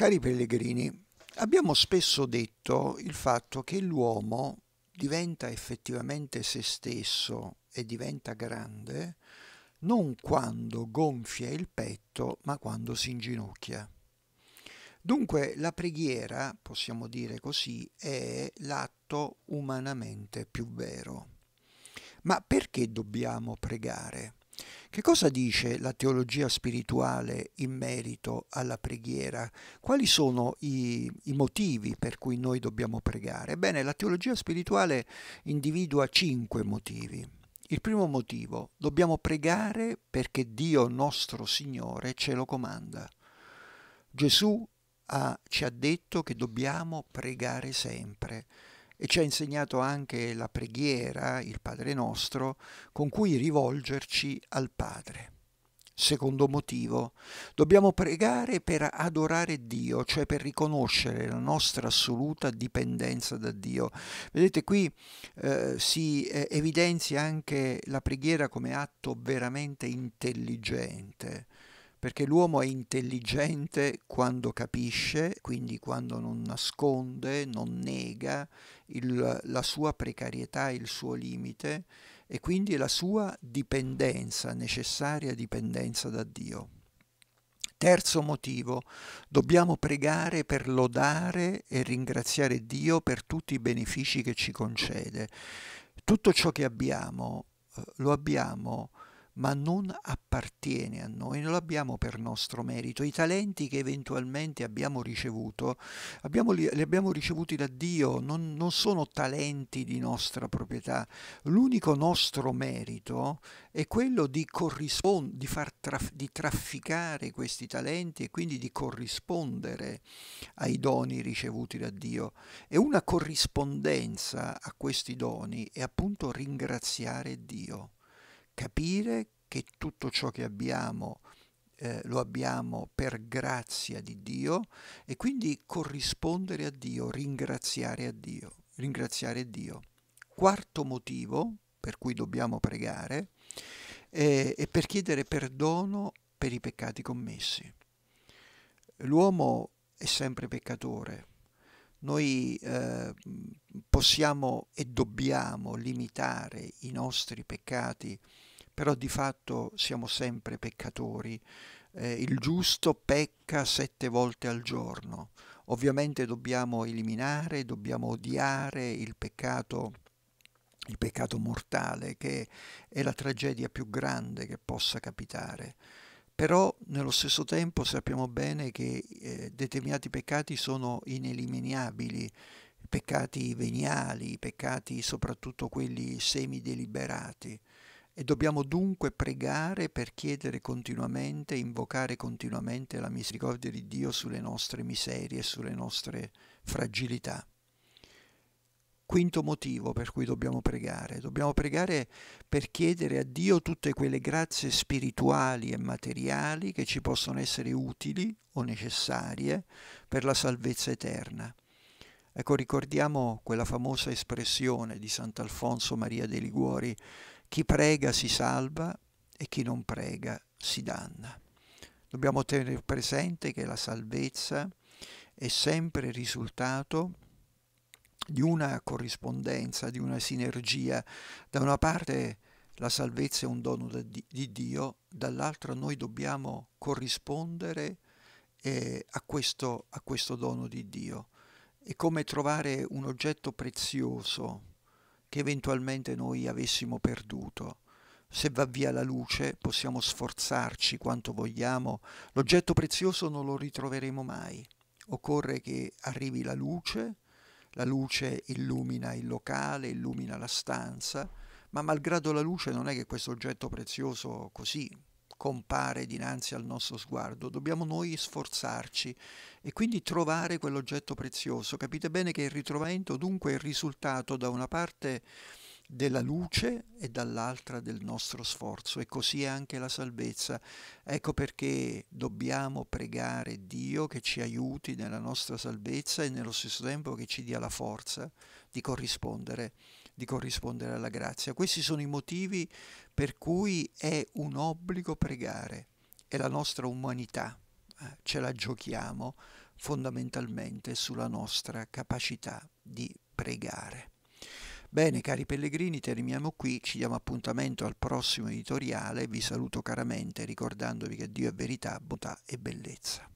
Cari pellegrini, abbiamo spesso detto il fatto che l'uomo diventa effettivamente se stesso e diventa grande non quando gonfia il petto, ma quando si inginocchia. Dunque la preghiera, possiamo dire così, è l'atto umanamente più vero. Ma perché dobbiamo pregare? Che cosa dice la teologia spirituale in merito alla preghiera? Quali sono i, i, motivi per cui noi dobbiamo pregare? Ebbene, la teologia spirituale individua cinque motivi. Il primo motivo, dobbiamo pregare perché Dio nostro Signore ce lo comanda. Gesù ha, ah, ci ha detto che dobbiamo pregare sempre e ci ha insegnato anche la preghiera, il Padre nostro, con cui rivolgerci al Padre. Secondo motivo, dobbiamo pregare per adorare Dio, cioè per riconoscere la nostra assoluta dipendenza da Dio. Vedete qui eh, si eh, evidenzia anche la preghiera come atto veramente intelligente, perché l'uomo è intelligente quando capisce, quindi quando non nasconde, non nega il, la sua precarietà, il suo limite e quindi la sua dipendenza, necessaria dipendenza da Dio. Terzo motivo, dobbiamo pregare per lodare e ringraziare Dio per tutti i benefici che ci concede. Tutto ciò che abbiamo eh, lo abbiamo ma non appartiene a noi, non l'abbiamo per nostro merito. I talenti che eventualmente abbiamo ricevuto, abbiamo, li abbiamo ricevuti da Dio, non, non sono talenti di nostra proprietà. L'unico nostro merito è quello di, di, traf di trafficare questi talenti e quindi di corrispondere ai doni ricevuti da Dio. E una corrispondenza a questi doni è appunto ringraziare Dio capire che tutto ciò che abbiamo eh, lo abbiamo per grazia di Dio e quindi corrispondere a Dio, ringraziare a Dio, ringraziare Dio. Quarto motivo per cui dobbiamo pregare eh, è per chiedere perdono per i peccati commessi. L'uomo è sempre peccatore. Noi eh, possiamo e dobbiamo limitare i nostri peccati però di fatto siamo sempre peccatori. Eh, il giusto pecca sette volte al giorno. Ovviamente dobbiamo eliminare, dobbiamo odiare il peccato il peccato mortale, che è la tragedia più grande che possa capitare. Però nello stesso tempo sappiamo bene che eh, determinati peccati sono ineliminabili, peccati veniali, peccati soprattutto quelli semideliberati. E dobbiamo dunque pregare per chiedere continuamente, invocare continuamente la misericordia di Dio sulle nostre miserie, sulle nostre fragilità. Quinto motivo per cui dobbiamo pregare. Dobbiamo pregare per chiedere a Dio tutte quelle grazie spirituali e materiali che ci possono essere utili o necessarie per la salvezza eterna. Ecco, ricordiamo quella famosa espressione di Sant'Alfonso Maria dei Liguori chi prega si salva e chi non prega si danna. Dobbiamo tenere presente che la salvezza è sempre il risultato di una corrispondenza, di una sinergia. Da una parte la salvezza è un dono di Dio, dall'altra noi dobbiamo corrispondere eh, a, questo, a questo dono di Dio. È come trovare un oggetto prezioso che eventualmente noi avessimo perduto. Se va via la luce possiamo sforzarci quanto vogliamo, l'oggetto prezioso non lo ritroveremo mai. Occorre che arrivi la luce, la luce illumina il locale, illumina la stanza, ma malgrado la luce non è che questo oggetto prezioso così compare dinanzi al nostro sguardo, dobbiamo noi sforzarci e quindi trovare quell'oggetto prezioso. Capite bene che il ritrovamento dunque è il risultato da una parte della luce e dall'altra del nostro sforzo e così è anche la salvezza. Ecco perché dobbiamo pregare Dio che ci aiuti nella nostra salvezza e nello stesso tempo che ci dia la forza di corrispondere di corrispondere alla grazia. Questi sono i motivi per cui è un obbligo pregare, e la nostra umanità, eh, ce la giochiamo fondamentalmente sulla nostra capacità di pregare. Bene, cari pellegrini, terminiamo qui, ci diamo appuntamento al prossimo editoriale, vi saluto caramente ricordandovi che Dio è verità, bontà e bellezza.